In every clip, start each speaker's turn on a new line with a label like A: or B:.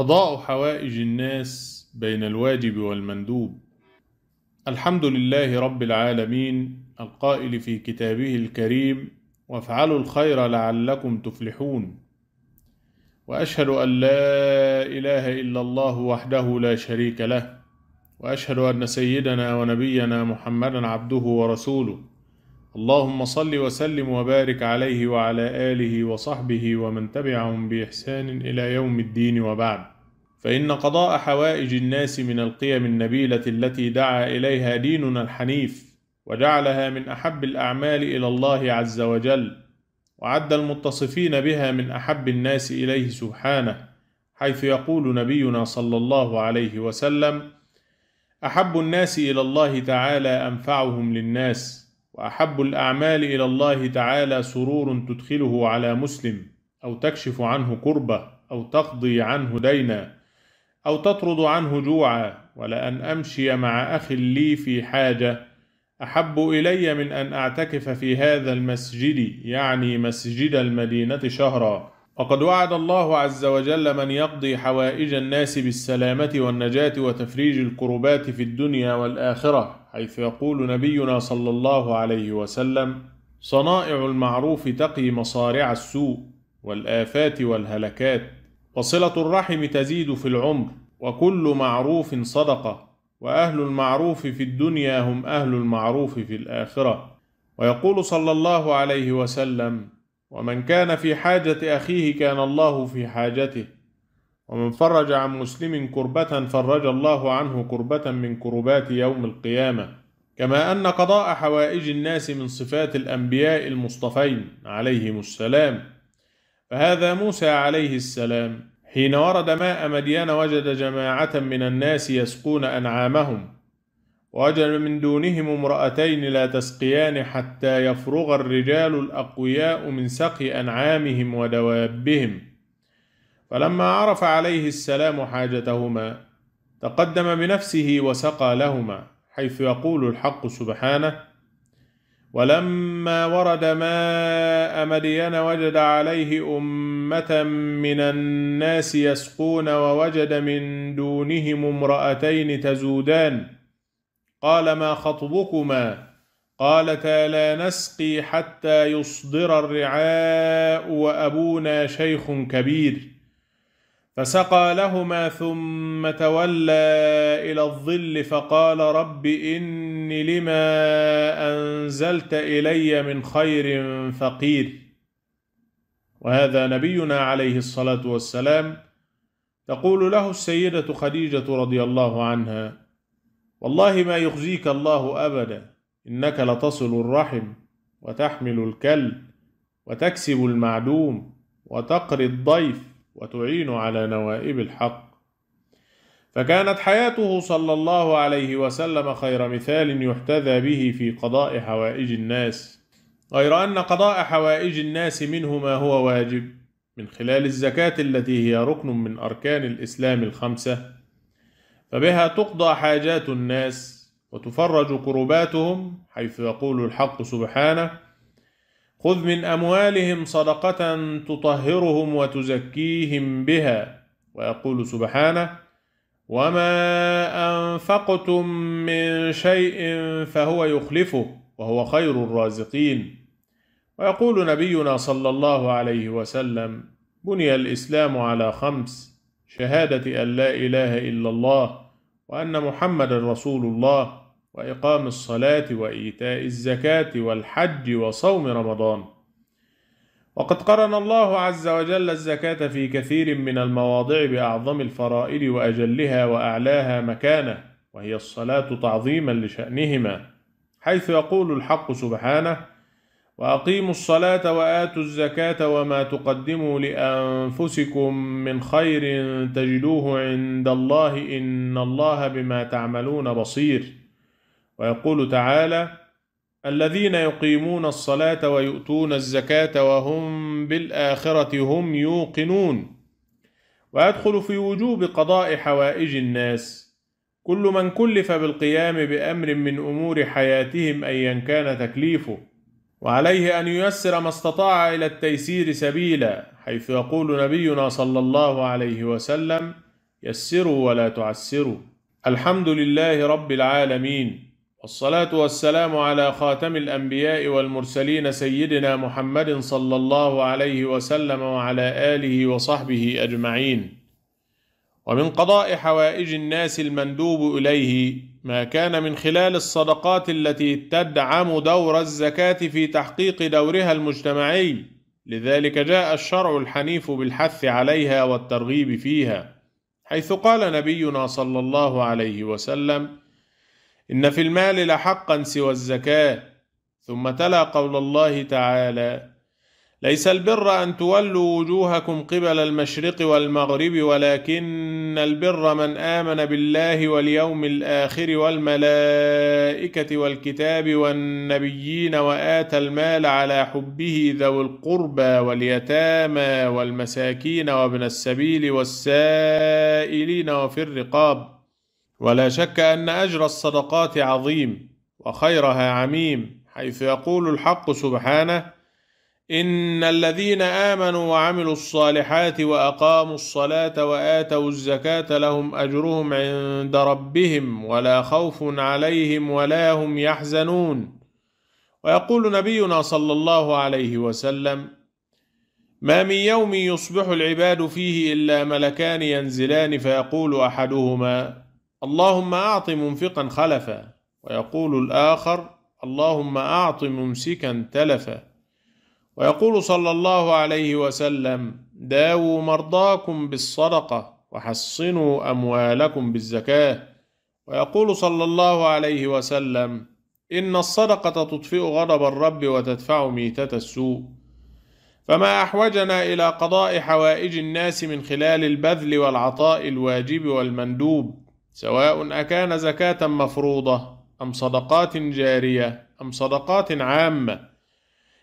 A: قضاء حوائج الناس بين الواجب والمندوب الحمد لله رب العالمين القائل في كتابه الكريم وافعلوا الخير لعلكم تفلحون واشهد ان لا اله الا الله وحده لا شريك له واشهد ان سيدنا ونبينا محمدا عبده ورسوله اللهم صل وسلم وبارك عليه وعلى آله وصحبه ومن تبعهم بإحسان إلى يوم الدين وبعد فإن قضاء حوائج الناس من القيم النبيلة التي دعا إليها ديننا الحنيف وجعلها من أحب الأعمال إلى الله عز وجل وعد المتصفين بها من أحب الناس إليه سبحانه حيث يقول نبينا صلى الله عليه وسلم أحب الناس إلى الله تعالى أنفعهم للناس وأحب الأعمال إلى الله تعالى سرور تدخله على مسلم أو تكشف عنه كربة أو تقضي عنه دينا أو تطرد عنه جوعا ولأن أمشي مع أخ لي في حاجة أحب إلي من أن أعتكف في هذا المسجد يعني مسجد المدينة شهرًا وقد وعد الله عز وجل من يقضي حوائج الناس بالسلامة والنجاة وتفريج الكربات في الدنيا والآخرة حيث يقول نبينا صلى الله عليه وسلم صنائع المعروف تقي مصارع السوء والآفات والهلكات وصلة الرحم تزيد في العمر وكل معروف صدقة وأهل المعروف في الدنيا هم أهل المعروف في الآخرة ويقول صلى الله عليه وسلم ومن كان في حاجة أخيه كان الله في حاجته ومن فرج عن مسلم كربة فرج الله عنه كربة من كربات يوم القيامة كما أن قضاء حوائج الناس من صفات الأنبياء المصطفين عليهم السلام فهذا موسى عليه السلام حين ورد ماء مدين وجد جماعة من الناس يسقون أنعامهم وأجل من دونهم امرأتين لا تسقيان حتى يفرغ الرجال الأقوياء من سقي أنعامهم ودوابهم فلما عرف عليه السلام حاجتهما تقدم بنفسه وسقى لهما حيث يقول الحق سبحانه ولما ورد ماء مدين وجد عليه أمة من الناس يسقون ووجد من دونهم امرأتين تزودان قال ما خطبكما قالتا لا نسقي حتى يصدر الرعاء وابونا شيخ كبير فسقى لهما ثم تولى الى الظل فقال رب اني لما انزلت الي من خير فقير وهذا نبينا عليه الصلاه والسلام تقول له السيده خديجه رضي الله عنها والله ما يخزيك الله أبدا إنك لتصل الرحم وتحمل الكل وتكسب المعدوم وتقري الضيف وتعين على نوائب الحق فكانت حياته صلى الله عليه وسلم خير مثال يحتذى به في قضاء حوائج الناس غير أن قضاء حوائج الناس منه ما هو واجب من خلال الزكاة التي هي ركن من أركان الإسلام الخمسة فبها تقضى حاجات الناس وتفرج كرباتهم حيث يقول الحق سبحانه خذ من أموالهم صدقة تطهرهم وتزكيهم بها ويقول سبحانه وما أنفقتم من شيء فهو يخلفه وهو خير الرازقين ويقول نبينا صلى الله عليه وسلم بني الإسلام على خمس شهادة أن لا إله إلا الله وأن محمد رسول الله وإقام الصلاة وإيتاء الزكاة والحج وصوم رمضان وقد قرن الله عز وجل الزكاة في كثير من المواضع بأعظم الفرائض وأجلها وأعلاها مكانة وهي الصلاة تعظيما لشأنهما حيث يقول الحق سبحانه واقيموا الصلاه واتوا الزكاه وما تقدموا لانفسكم من خير تجدوه عند الله ان الله بما تعملون بصير ويقول تعالى الذين يقيمون الصلاه ويؤتون الزكاه وهم بالاخره هم يوقنون ويدخل في وجوب قضاء حوائج الناس كل من كلف بالقيام بامر من امور حياتهم ايا كان تكليفه وعليه أن ييسر ما استطاع إلى التيسير سبيلا حيث يقول نبينا صلى الله عليه وسلم يسروا ولا تعسروا الحمد لله رب العالمين والصلاة والسلام على خاتم الأنبياء والمرسلين سيدنا محمد صلى الله عليه وسلم وعلى آله وصحبه أجمعين ومن قضاء حوائج الناس المندوب إليه ما كان من خلال الصدقات التي تدعم دور الزكاة في تحقيق دورها المجتمعي لذلك جاء الشرع الحنيف بالحث عليها والترغيب فيها حيث قال نبينا صلى الله عليه وسلم إن في المال لحقا سوى الزكاة ثم تلا قول الله تعالى ليس البر أن تولوا وجوهكم قبل المشرق والمغرب ولكن البر من آمن بالله واليوم الآخر والملائكة والكتاب والنبيين وآتى المال على حبه ذوي القربى واليتامى والمساكين وابن السبيل والسائلين وفي الرقاب ولا شك أن أجر الصدقات عظيم وخيرها عميم حيث يقول الحق سبحانه ان الذين امنوا وعملوا الصالحات واقاموا الصلاه واتوا الزكاه لهم اجرهم عند ربهم ولا خوف عليهم ولا هم يحزنون ويقول نبينا صلى الله عليه وسلم ما من يوم يصبح العباد فيه الا ملكان ينزلان فيقول احدهما اللهم اعط منفقا خلفا ويقول الاخر اللهم اعط ممسكا تلفا ويقول صلى الله عليه وسلم داووا مرضاكم بالصدقة وحصنوا أموالكم بالزكاة ويقول صلى الله عليه وسلم إن الصدقة تطفئ غضب الرب وتدفع ميتة السوء فما أحوجنا إلى قضاء حوائج الناس من خلال البذل والعطاء الواجب والمندوب سواء أكان زكاة مفروضة أم صدقات جارية أم صدقات عامة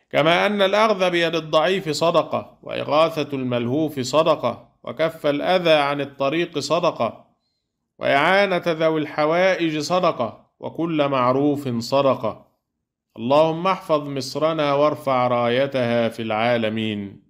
A: كما أن الأخذ بيد الضعيف صدقة وإغاثة الملهوف صدقة وكف الأذى عن الطريق صدقة وإعانة ذوي الحوائج صدقة وكل معروف صدقة اللهم احفظ مصرنا وارفع رايتها في العالمين